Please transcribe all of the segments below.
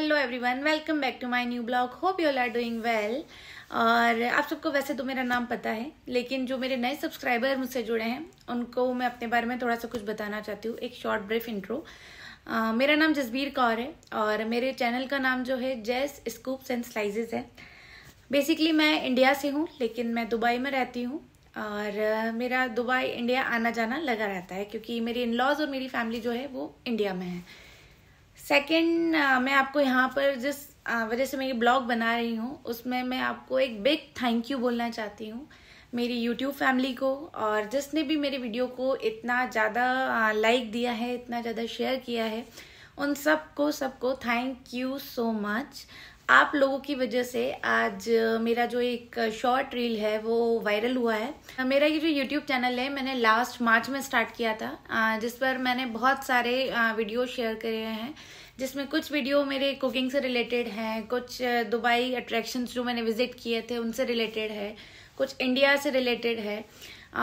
Hello everyone welcome back to my new blog hope you are doing well और आप सबको वैसे तो मेरा नाम पता है लेकिन जो मेरे नए सब्सक्राइबर मुझसे जुड़े हैं उनको मैं अपने बारे में थोड़ा सा कुछ बताना चाहती हूँ एक शॉर्ट ब्रीफ इंट्रो मेरा नाम जसबीर कौर है और मेरे चैनल का नाम जो है जेस स्कूप्स एंड स्लाइजेज है बेसिकली मैं इंडिया से हूँ लेकिन मैं दुबई में रहती हूँ और मेरा दुबई इंडिया आना जाना लगा रहता है क्योंकि मेरी इन लॉज और मेरी फैमिली जो है वो इंडिया में है सेकेंड uh, मैं आपको यहाँ पर जिस uh, वजह से मैं ये ब्लॉग बना रही हूँ उसमें मैं आपको एक बिग थैंक यू बोलना चाहती हूँ मेरी यूट्यूब फैमिली को और जिसने भी मेरे वीडियो को इतना ज़्यादा लाइक uh, दिया है इतना ज़्यादा शेयर किया है उन सबको सबको थैंक यू सो मच आप लोगों की वजह से आज मेरा जो एक शॉर्ट रील है वो वायरल हुआ है मेरा ये जो यूट्यूब चैनल है मैंने लास्ट मार्च में स्टार्ट किया था जिस पर मैंने बहुत सारे वीडियो शेयर करे हैं जिसमें कुछ वीडियो मेरे कुकिंग से रिलेटेड हैं कुछ दुबई अट्रैक्शंस जो मैंने विजिट किए थे उनसे रिलेटेड है कुछ इंडिया से रिलेटेड है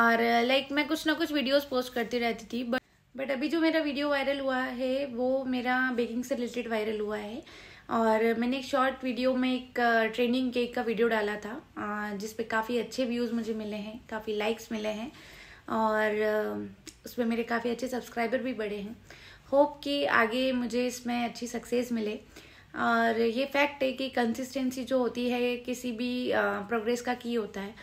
और लाइक मैं कुछ ना कुछ वीडियोस पोस्ट करती रहती थी बट बट अभी जो मेरा वीडियो वायरल हुआ है वो मेरा बेकिंग से रिलेटेड वायरल हुआ है और मैंने एक शॉर्ट वीडियो में एक ट्रेनिंग केक का वीडियो डाला था जिसपे काफ़ी अच्छे व्यूज़ मुझे मिले हैं काफ़ी लाइक्स मिले हैं और उसमें मेरे काफ़ी अच्छे सब्सक्राइबर भी बढ़े हैं होप कि आगे मुझे इसमें अच्छी सक्सेस मिले और ये फैक्ट है कि कंसिस्टेंसी जो होती है किसी भी प्रोग्रेस का की होता है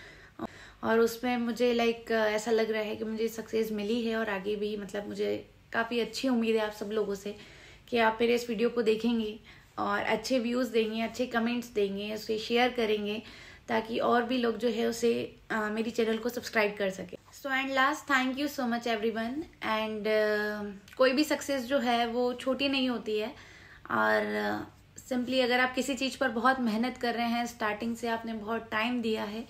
और उसमें मुझे लाइक ऐसा लग रहा है कि मुझे सक्सेस मिली है और आगे भी मतलब मुझे काफ़ी अच्छी उम्मीद है आप सब लोगों से कि आप मेरे इस वीडियो को देखेंगे और अच्छे व्यूज़ देंगे अच्छे कमेंट्स देंगे उसे शेयर करेंगे ताकि और भी लोग जो है उसे आ, मेरी चैनल को सब्सक्राइब कर सके so and last thank you so much everyone and कोई भी सक्सेस जो है वो छोटी नहीं होती है और सिंपली uh, अगर आप किसी चीज़ पर बहुत मेहनत कर रहे हैं स्टार्टिंग से आपने बहुत टाइम दिया है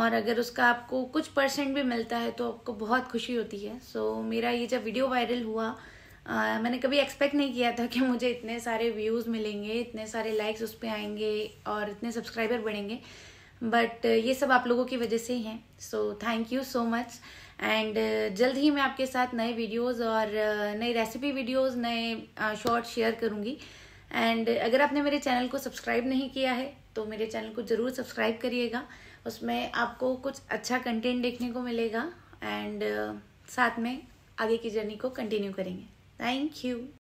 और अगर उसका आपको कुछ परसेंट भी मिलता है तो आपको बहुत खुशी होती है सो so, मेरा ये जब वीडियो वायरल हुआ मैंने कभी एक्सपेक्ट नहीं किया था कि मुझे इतने सारे व्यूज़ मिलेंगे इतने सारे लाइक्स उस पर आएंगे और इतने सब्सक्राइबर बढ़ेंगे बट ये सब आप लोगों की वजह से ही हैं so thank you so much and जल्द ही मैं आपके साथ नए वीडियोस और नई रेसिपी वीडियोस नए शॉर्ट शेयर करूँगी एंड अगर आपने मेरे चैनल को सब्सक्राइब नहीं किया है तो मेरे चैनल को ज़रूर सब्सक्राइब करिएगा उसमें आपको कुछ अच्छा कंटेंट देखने को मिलेगा एंड साथ में आगे की जर्नी को कंटिन्यू करेंगे Thank you.